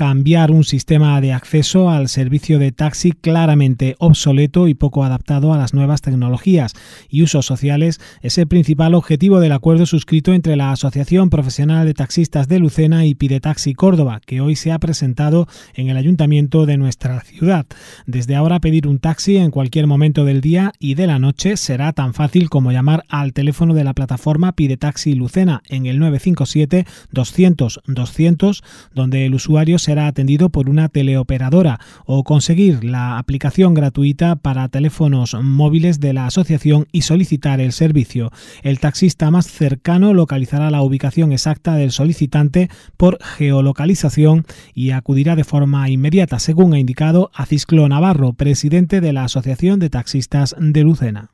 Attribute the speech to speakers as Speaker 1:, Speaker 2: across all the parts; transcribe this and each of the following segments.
Speaker 1: cambiar un sistema de acceso al servicio de taxi claramente obsoleto y poco adaptado a las nuevas tecnologías y usos sociales es el principal objetivo del acuerdo suscrito entre la Asociación Profesional de Taxistas de Lucena y Pidetaxi Córdoba, que hoy se ha presentado en el ayuntamiento de nuestra ciudad. Desde ahora pedir un taxi en cualquier momento del día y de la noche será tan fácil como llamar al teléfono de la plataforma Pidetaxi Lucena en el 957 200 200, donde el usuario se será atendido por una teleoperadora o conseguir la aplicación gratuita para teléfonos móviles de la asociación y solicitar el servicio. El taxista más cercano localizará la ubicación exacta del solicitante por geolocalización y acudirá de forma inmediata, según ha indicado cisclo Navarro, presidente de la Asociación de Taxistas de Lucena.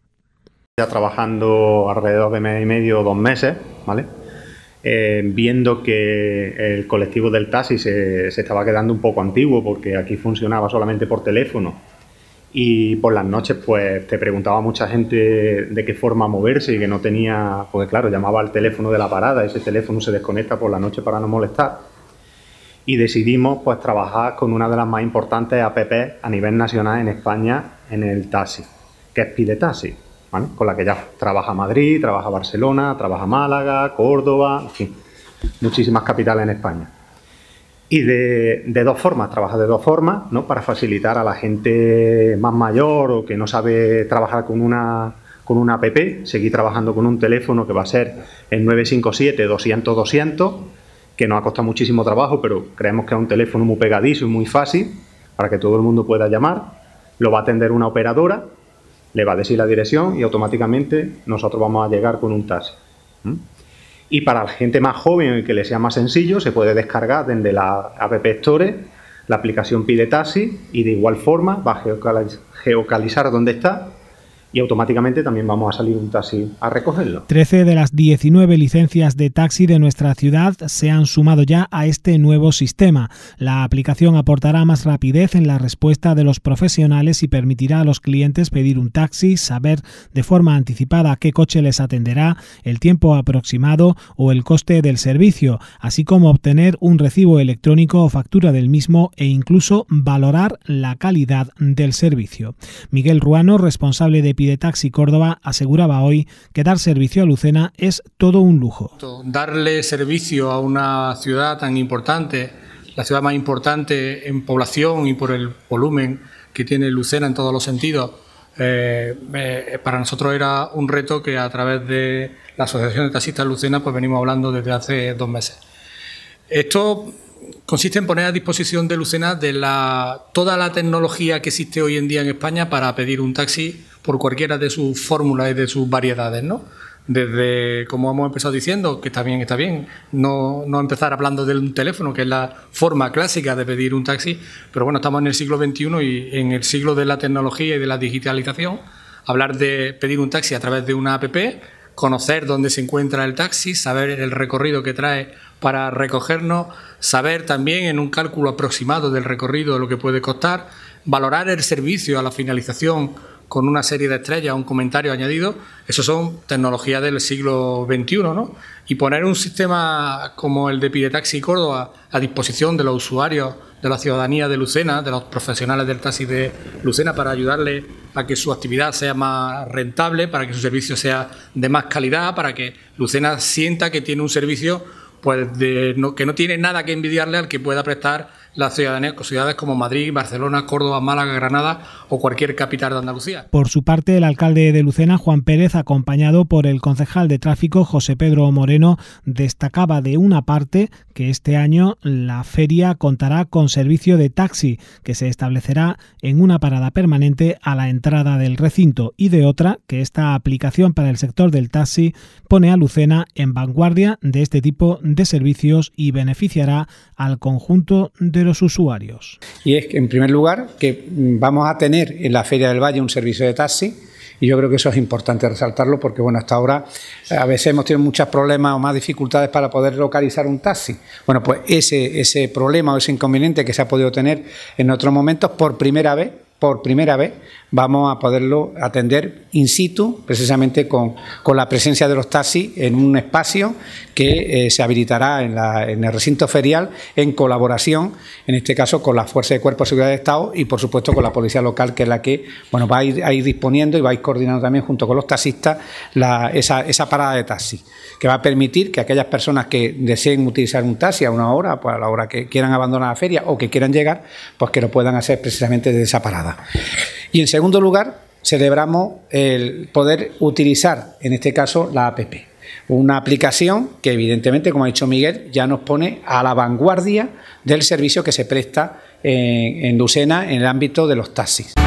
Speaker 2: Ya trabajando alrededor de mes y medio dos meses, ¿vale? Eh, viendo que el colectivo del taxi se, se, estaba quedando un poco antiguo porque aquí funcionaba solamente por teléfono y por las noches pues te preguntaba mucha gente de qué forma moverse y que no tenía, porque claro, llamaba al teléfono de la parada, ese teléfono se desconecta por la noche para no molestar y decidimos pues trabajar con una de las más importantes APP a nivel nacional en España en el taxi, que es Pide Taxi con la que ya trabaja Madrid, trabaja Barcelona, trabaja Málaga, Córdoba, en fin, muchísimas capitales en España. Y de, dos formas, trabaja de dos formas, ¿no? Para facilitar a la gente más mayor o que no sabe trabajar con una, con una app, seguir trabajando con un teléfono que va a ser el 957-200-200, que nos ha costado muchísimo trabajo, pero creemos que es un teléfono muy pegadizo y muy fácil para que todo el mundo pueda llamar. Lo va a atender una operadora le va a decir la dirección y automáticamente nosotros vamos a llegar con un taxi. Y para la gente más joven y que le sea más sencillo, se puede descargar desde la App Store la aplicación Pide Taxi y de igual forma va a geocalizar dónde está y automáticamente también vamos a salir un taxi a recogerlo.
Speaker 1: 13 de las 19 licencias de taxi de nuestra ciudad se han sumado ya a este nuevo sistema. La aplicación aportará más rapidez en la respuesta de los profesionales y permitirá a los clientes pedir un taxi, saber de forma anticipada qué coche les atenderá, el tiempo aproximado o el coste del servicio, así como obtener un recibo electrónico o factura del mismo e incluso valorar la calidad del servicio. Miguel Ruano, responsable de de Taxi Córdoba aseguraba hoy que dar servicio a Lucena es todo un lujo.
Speaker 3: Darle servicio a una ciudad tan importante, la ciudad más importante en población y por el volumen que tiene Lucena en todos los sentidos, eh, eh, para nosotros era un reto que a través de la Asociación de Taxistas Lucena pues venimos hablando desde hace dos meses. Esto consiste en poner a disposición de Lucena de la, toda la tecnología que existe hoy en día en España para pedir un taxi por cualquiera de sus fórmulas y de sus variedades, ¿no? Desde, como hemos empezado diciendo, que está bien, está bien, no, no empezar hablando del un teléfono, que es la forma clásica de pedir un taxi, pero bueno, estamos en el siglo XXI y en el siglo de la tecnología y de la digitalización, hablar de pedir un taxi a través de una app conocer dónde se encuentra el taxi, saber el recorrido que trae para recogernos, saber también en un cálculo aproximado del recorrido lo que puede costar, valorar el servicio a la finalización con una serie de estrellas, un comentario añadido, eso son tecnologías del siglo XXI, ¿no? Y poner un sistema como el de Taxi Córdoba a disposición de los usuarios, de la ciudadanía de Lucena, de los profesionales del taxi de Lucena, para ayudarle para que su actividad sea más rentable, para que su servicio sea de más calidad, para que Lucena sienta que tiene un servicio pues de, que no tiene nada que envidiarle al que pueda prestar las ciudades como Madrid, Barcelona, Córdoba, Málaga, Granada o cualquier capital de Andalucía.
Speaker 1: Por su parte, el alcalde de Lucena, Juan Pérez, acompañado por el concejal de tráfico, José Pedro Moreno, destacaba de una parte que este año la feria contará con servicio de taxi, que se establecerá en una parada permanente a la entrada del recinto, y de otra que esta aplicación para el sector del taxi pone a Lucena en vanguardia de este tipo de de servicios y beneficiará al conjunto de los usuarios.
Speaker 4: Y es que, en primer lugar, que vamos a tener en la Feria del Valle un servicio de taxi. Y yo creo que eso es importante resaltarlo porque, bueno, hasta ahora eh, a veces hemos tenido muchos problemas o más dificultades para poder localizar un taxi. Bueno, pues ese, ese problema o ese inconveniente que se ha podido tener en otros momentos, por primera vez por primera vez vamos a poderlo atender in situ, precisamente con, la presencia de los taxis en un espacio que eh, se habilitará en, la, en, el recinto ferial en colaboración, en este caso, con la Fuerza de Cuerpo de Seguridad de Estado y, por supuesto, con la Policía Local, que es la que bueno, va a ir, disponiendo y va a ir coordinando también junto con los taxistas esa, esa, parada de taxi, que va a permitir que aquellas personas que deseen utilizar un taxi a una hora, pues a la hora que quieran abandonar la feria o que quieran llegar, pues que lo puedan hacer precisamente desde esa parada. Y en segundo lugar, celebramos el poder utilizar, en este caso, la APP. Una aplicación que, evidentemente, como ha dicho Miguel, ya nos pone a la vanguardia del servicio que se presta en Lucena en el ámbito de los taxis.